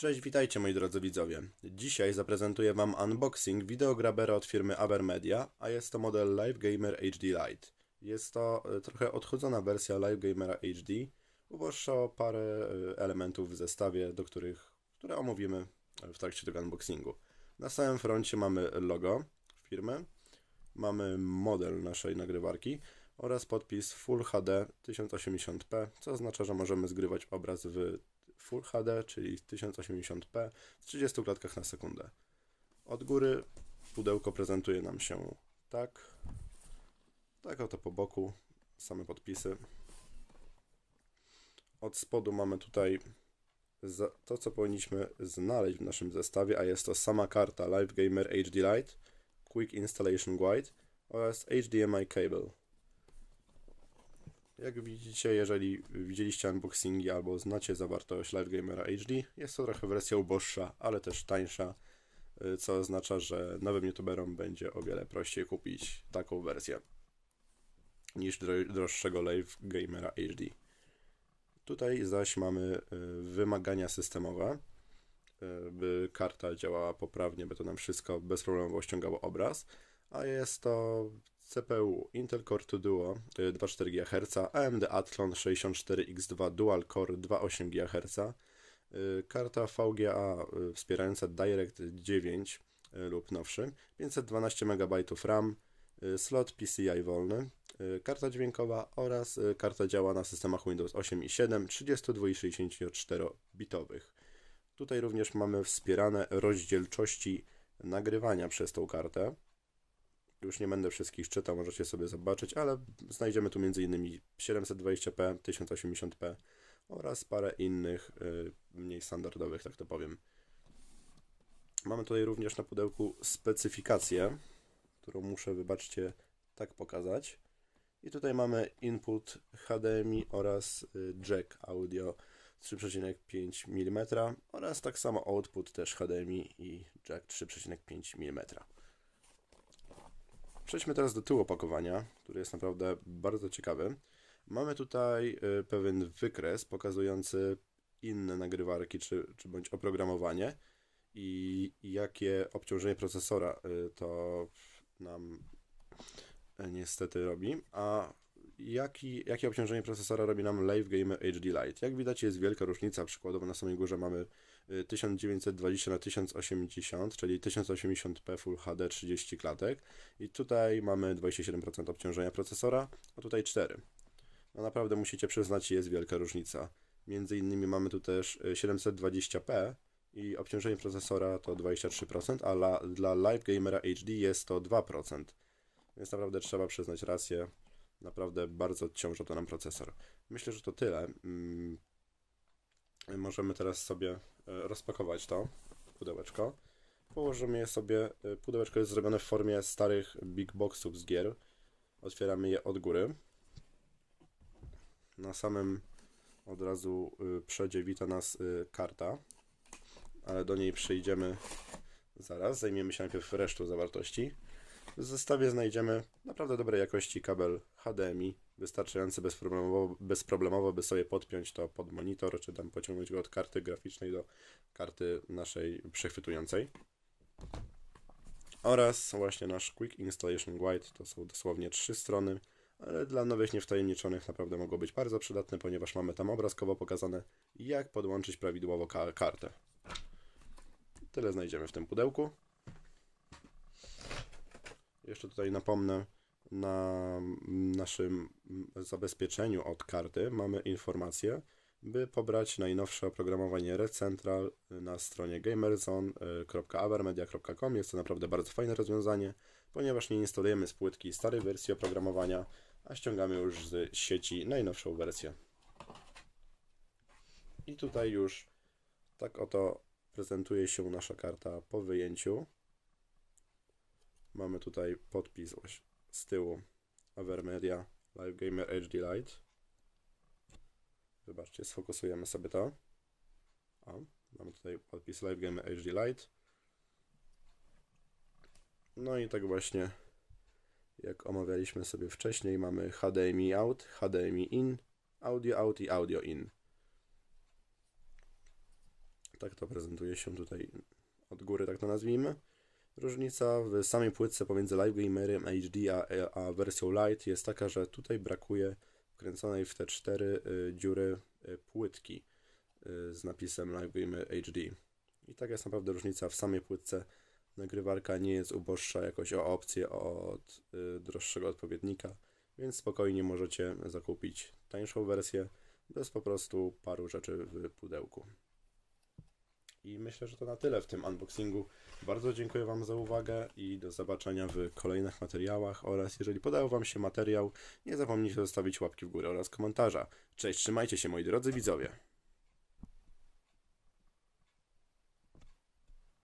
Cześć, witajcie moi drodzy widzowie. Dzisiaj zaprezentuję Wam unboxing wideograbera od firmy Abermedia, a jest to model Live Gamer HD Lite. Jest to e, trochę odchudzona wersja Live HD, uboższa o parę e, elementów w zestawie, do których, które omówimy e, w trakcie tego unboxingu. Na samym froncie mamy logo firmy, mamy model naszej nagrywarki oraz podpis Full HD 1080p, co oznacza, że możemy zgrywać obraz w Full HD, czyli 1080p w 30 klatkach na sekundę. Od góry pudełko prezentuje nam się tak. Tak oto po boku same podpisy. Od spodu mamy tutaj to, co powinniśmy znaleźć w naszym zestawie, a jest to sama karta Live Gamer HD Lite, Quick Installation Guide oraz HDMI Cable. Jak widzicie, jeżeli widzieliście unboxingi albo znacie zawartość Live HD, jest to trochę wersja uboższa, ale też tańsza, y, co oznacza, że nowym youtuberom będzie o wiele prościej kupić taką wersję niż droższego Live HD. Tutaj zaś mamy y, wymagania systemowe, y, by karta działała poprawnie, by to nam wszystko bez problemu ściągało obraz, a jest to CPU Intel Core 2 Duo 2,4 GHz, AMD Athlon 64X2 Dual Core 2,8 GHz, y, karta VGA y, wspierająca Direct 9 y, lub nowszy, 512 MB RAM, slot PCI wolny, karta dźwiękowa oraz karta działa na systemach Windows 8 i 7 32 i 64 bitowych. Tutaj również mamy wspierane rozdzielczości nagrywania przez tą kartę. Już nie będę wszystkich czytał, możecie sobie zobaczyć, ale znajdziemy tu m.in. 720p, 1080p oraz parę innych y, mniej standardowych, tak to powiem. Mamy tutaj również na pudełku specyfikację, którą muszę, wybaczcie, tak pokazać. I tutaj mamy input HDMI oraz y, jack audio 3,5 mm oraz tak samo output też HDMI i jack 3,5 mm. Przejdźmy teraz do tyłu opakowania, który jest naprawdę bardzo ciekawy. Mamy tutaj y, pewien wykres pokazujący inne nagrywarki, czy, czy bądź oprogramowanie i, i jakie obciążenie procesora y, to nam y, niestety robi, a jaki, jakie obciążenie procesora robi nam Live Gamer HD Lite. Jak widać jest wielka różnica, przykładowo na samej górze mamy 1920 y, na 1080, czyli 1080p Full HD 30 klatek i tutaj mamy 27% obciążenia procesora, a tutaj 4. No naprawdę musicie przyznać, jest wielka różnica. Między innymi mamy tu też 720p y, i obciążenie procesora to 23%, a dla, dla Live Gamera HD jest to 2%. Więc naprawdę trzeba przyznać rację, Naprawdę bardzo odciąża to nam procesor. Myślę, że to tyle. Mm, możemy teraz sobie e, rozpakować to pudełeczko. Położymy je sobie. E, pudełeczko jest zrobione w formie starych big boxów z gier. Otwieramy je od góry. Na samym od razu e, przodzie wita nas karta, ale do niej przejdziemy zaraz. Zajmiemy się najpierw resztą zawartości. W zestawie znajdziemy naprawdę dobrej jakości kabel HDMI, wystarczający bezproblemowo, bezproblemowo, by sobie podpiąć to pod monitor, czy tam pociągnąć go od karty graficznej do karty naszej przechwytującej. Oraz właśnie nasz Quick Installation Guide, to są dosłownie trzy strony, ale dla nowych niewtajemniczonych naprawdę mogą być bardzo przydatne, ponieważ mamy tam obrazkowo pokazane, jak podłączyć prawidłowo kartę. Tyle znajdziemy w tym pudełku. Jeszcze tutaj napomnę, na naszym zabezpieczeniu od karty mamy informację, by pobrać najnowsze oprogramowanie ReCentral na stronie gamerzone.avermedia.com. Jest to naprawdę bardzo fajne rozwiązanie, ponieważ nie instalujemy z płytki starej wersji oprogramowania, a ściągamy już z sieci najnowszą wersję. I tutaj już tak oto prezentuje się nasza karta po wyjęciu mamy tutaj podpis z tyłu Avermedia Live Gamer HD Lite. Zobaczcie, sfokusujemy sobie to. O, mamy tutaj podpis Live Gamer HD Lite. No i tak właśnie, jak omawialiśmy sobie wcześniej, mamy HDMI out, HDMI in, audio out i audio in. Tak to prezentuje się tutaj od góry, tak to nazwijmy. Różnica w samej płytce pomiędzy Live Gamerem HD a, a wersją Lite jest taka, że tutaj brakuje wkręconej w te cztery y, dziury y, płytki y, z napisem Live Gamer HD. I tak jest naprawdę różnica w samej płytce. Nagrywarka nie jest uboższa jakoś o opcję od droższego odpowiednika, więc spokojnie możecie zakupić tańszą wersję bez po prostu paru rzeczy w pudełku. I myślę, że to na tyle w tym unboxingu. Bardzo dziękuję Wam za uwagę i do zobaczenia w kolejnych materiałach oraz jeżeli podał Wam się materiał, nie zapomnijcie zostawić łapki w górę oraz komentarza. Cześć, trzymajcie się moi drodzy widzowie.